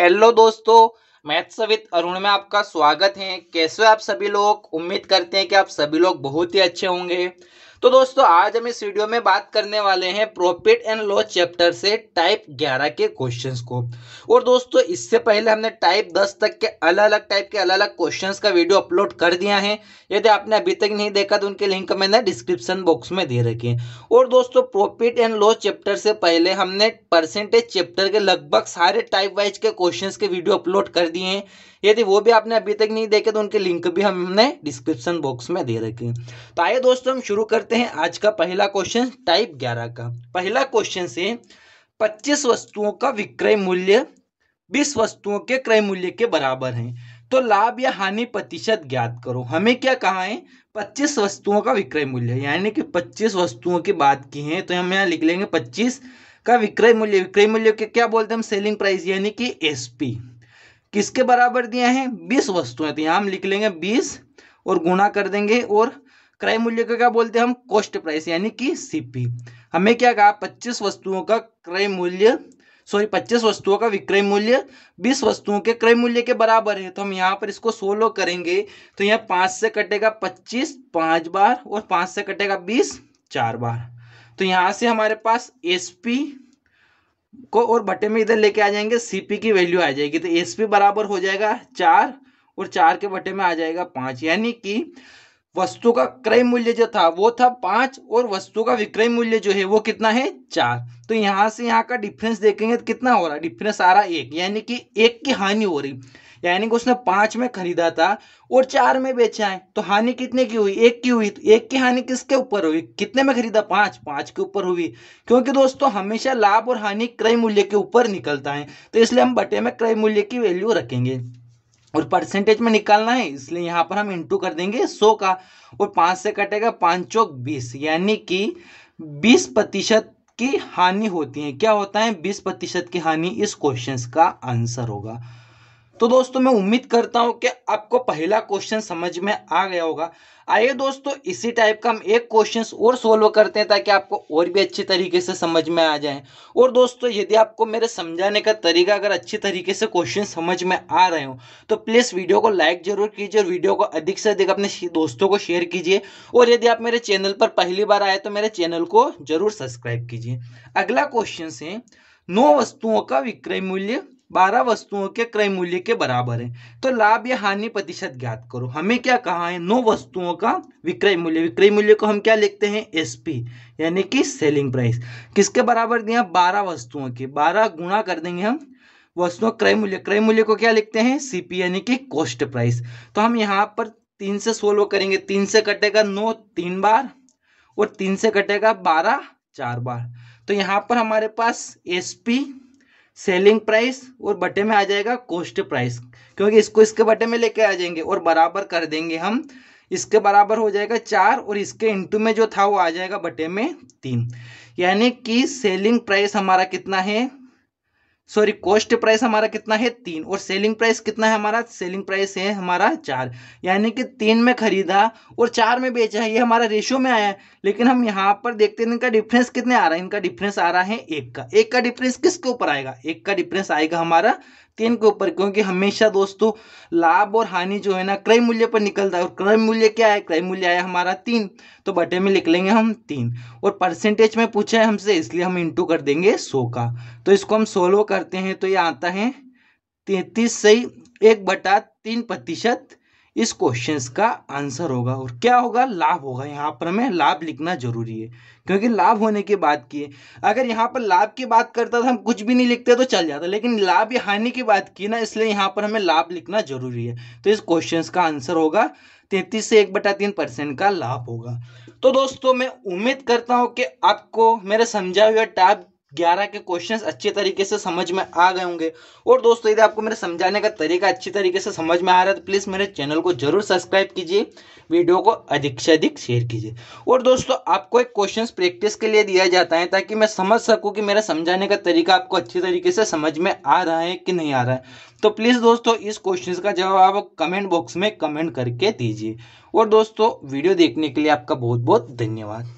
hello दोस्तों maths with Arun में आपका स्वागत है कैसे आप सभी लोग उम्मीद करते हैं कि आप सभी लोग बहुत ही अच्छे होंगे तो दोस्तों आज हम इस वीडियो में बात करने वाले हैं प्रॉफिट एंड लॉस चैप्टर से टाइप 11 के क्वेश्चंस को और दोस्तों इससे पहले हमने टाइप 10 तक के अलग अलग टाइप के अलग अलग क्वेश्चंस का वीडियो अपलोड कर दिया है यदि आपने अभी तक नहीं देखा तो उनके लिंक मैंने डिस्क्रिप्शन बॉक्स में दे रखे और दोस्तों प्रॉफिट एंड लॉस चैप्टर से पहले हमने परसेंटेज चैप्टर के लगभग सारे टाइप वाइज के क्वेश्चन के वीडियो अपलोड कर दिए हैं यदि वो भी आपने अभी तक नहीं देखे तो उनके लिंक भी हमने डिस्क्रिप्शन बॉक्स में दे रखे तो आइए दोस्तों हम शुरू करते करते हैं आज का पहला क्वेश्चन टाइप ग्यारह का पहला क्वेश्चन से पच्चीस वस्तुओं का विक्रय मूल्य बीस वस्तुओं के क्रय मूल्य के बराबर है तो लाभ या हानि प्रतिशत ज्ञात करो हमें क्या कहा है पच्चीस वस्तुओं का विक्रय मूल्य यानी कि पच्चीस वस्तुओं की बात की है तो हम यहाँ लिख लेंगे पच्चीस का विक्रय मूल्य विक्रय मूल्य के क्या बोलते हैं हम सेलिंग प्राइस यानी कि एस किसके बराबर दिया है बीस वस्तुएं तो यहाँ हम लिख लेंगे बीस और गुणा कर देंगे और क्रय मूल्य का क्या बोलते हैं हम कॉस्ट प्राइस यानी कि सीपी हमें क्या कहा पच्चीस वस्तुओं का क्रय मूल्य सॉरी पच्चीस वस्तुओं का विक्रय मूल्य बीस वस्तुओं के क्रय मूल्य के बराबर है तो हम यहाँ पर इसको सोलो करेंगे तो यहाँ पाँच से कटेगा पच्चीस पाँच बार और पाँच से कटेगा बीस चार बार तो यहाँ से हमारे पास एस को और भट्टे में इधर लेके आ जाएंगे सीपी की वैल्यू आ जाएगी तो एस बराबर हो जाएगा चार और चार के भट्टे में आ जाएगा पाँच यानी कि वस्तु का क्रय मूल्य जो था वो था पांच और वस्तु का विक्रय मूल्य जो है वो कितना है चार तो यहाँ से यहाँ का डिफरेंस देखेंगे तो कितना हो रहा है डिफरेंस आ रहा है एक यानी कि एक की हानि हो रही यानी कि उसने पांच में खरीदा था और चार में बेचा है तो हानि कितने की हुई एक की हुई तो एक की हानि किसके ऊपर हुई कितने में खरीदा पांच पांच के ऊपर हुई क्योंकि दोस्तों हमेशा लाभ और हानि क्रय मूल्य के ऊपर निकलता है तो इसलिए हम बटे में क्रय मूल्य की वैल्यू रखेंगे और परसेंटेज में निकालना है इसलिए यहाँ पर हम इंटू कर देंगे सौ का और पाँच से कटेगा पाँचों बीस यानी कि बीस प्रतिशत की हानि होती है क्या होता है बीस प्रतिशत की हानि इस क्वेश्चन का आंसर होगा तो दोस्तों मैं उम्मीद करता हूं कि आपको पहला क्वेश्चन समझ में आ गया होगा आइए दोस्तों इसी टाइप का हम एक क्वेश्चन और सोल्व करते हैं ताकि आपको और भी अच्छे तरीके से समझ में आ जाए और दोस्तों यदि आपको मेरे समझाने का तरीका अगर अच्छे तरीके से क्वेश्चन समझ में आ रहे हो तो प्लीज़ वीडियो को लाइक जरूर कीजिए और वीडियो को अधिक से अधिक अपने दोस्तों को शेयर कीजिए और यदि आप मेरे चैनल पर पहली बार आए तो मेरे चैनल को जरूर सब्सक्राइब कीजिए अगला क्वेश्चन है नौ वस्तुओं का विक्रय मूल्य बारह वस्तुओं के क्रय मूल्य के बराबर है तो लाभ या हानि प्रतिशत ज्ञात करो हमें क्या कहा है नौ वस्तुओं का विक्रय मूल्य विक्रय मूल्य को हम क्या लिखते हैं एसपी यानी कि सेलिंग प्राइस किसके बराबर दिया बारह वस्तुओं के बारह गुणा कर देंगे हम वस्तुओं क्रय मूल्य क्रय मूल्य को क्या लिखते हैं सीपी यानी कि कॉस्ट प्राइस तो हम यहाँ पर तीन से सोल्व करेंगे तीन से कटेगा नौ तीन बार और तीन से कटेगा बारह चार बार तो यहाँ पर हमारे पास एस पी सेलिंग प्राइस और बटे में आ जाएगा कॉस्ट प्राइस क्योंकि इसको इसके बटे में लेके आ जाएंगे और बराबर कर देंगे हम इसके बराबर हो जाएगा चार और इसके इंटू में जो था वो आ जाएगा बटे में तीन यानी कि सेलिंग प्राइस हमारा कितना है सॉरी कॉस्ट प्राइस हमारा कितना है तीन और सेलिंग प्राइस कितना है हमारा सेलिंग प्राइस है हमारा चार यानी कि तीन में खरीदा और चार में बेचा है ये हमारा रेशियो में आया है लेकिन हम यहाँ पर देखते हैं इनका डिफरेंस कितने आ रहा है इनका डिफरेंस आ रहा है एक का एक का डिफरेंस किसके ऊपर आएगा एक का डिफरेंस आएगा हमारा तीन के ऊपर क्योंकि हमेशा दोस्तों लाभ और हानि जो है ना क्रय मूल्य पर निकलता है और क्रय मूल्य क्या है क्रय मूल्य आया हमारा तीन तो बटे में लिख लेंगे हम तीन और परसेंटेज में पूछा है हमसे इसलिए हम इंटू कर देंगे सो का तो इसको हम सोलो करते हैं तो ये आता है तैतीस से एक बटा तीन प्रतिशत इस क्वेश्चन का आंसर होगा और क्या होगा लाभ होगा यहाँ पर हमें लाभ लिखना जरूरी है क्योंकि लाभ होने की बात की है अगर यहाँ पर लाभ की बात करता तो हम कुछ भी नहीं लिखते तो चल जाता लेकिन लाभ या हानि की बात की ना इसलिए यहाँ पर हमें लाभ लिखना जरूरी है तो इस क्वेश्चन का आंसर होगा तैतीस से एक बटा तीन परसेंट का लाभ होगा तो दोस्तों मैं उम्मीद करता हूँ कि आपको मेरा समझा हुआ टाइप ग्यारह के क्वेश्चंस अच्छे तरीके से समझ में आ गए होंगे और दोस्तों यदि आपको मेरे समझाने का तरीका अच्छी तरीके से समझ में आ रहा है तो प्लीज़ मेरे चैनल को जरूर सब्सक्राइब कीजिए वीडियो को अधिक से अधिक शेयर कीजिए और दोस्तों आपको एक क्वेश्चन प्रैक्टिस के लिए दिया जाता है ताकि मैं समझ सकूँ कि मेरा समझाने का तरीका आपको अच्छी तरीके से समझ में आ रहा है कि नहीं आ रहा है तो प्लीज़ दोस्तों इस क्वेश्चन का जवाब आप कमेंट बॉक्स में कमेंट करके दीजिए और दोस्तों वीडियो देखने के लिए आपका बहुत बहुत धन्यवाद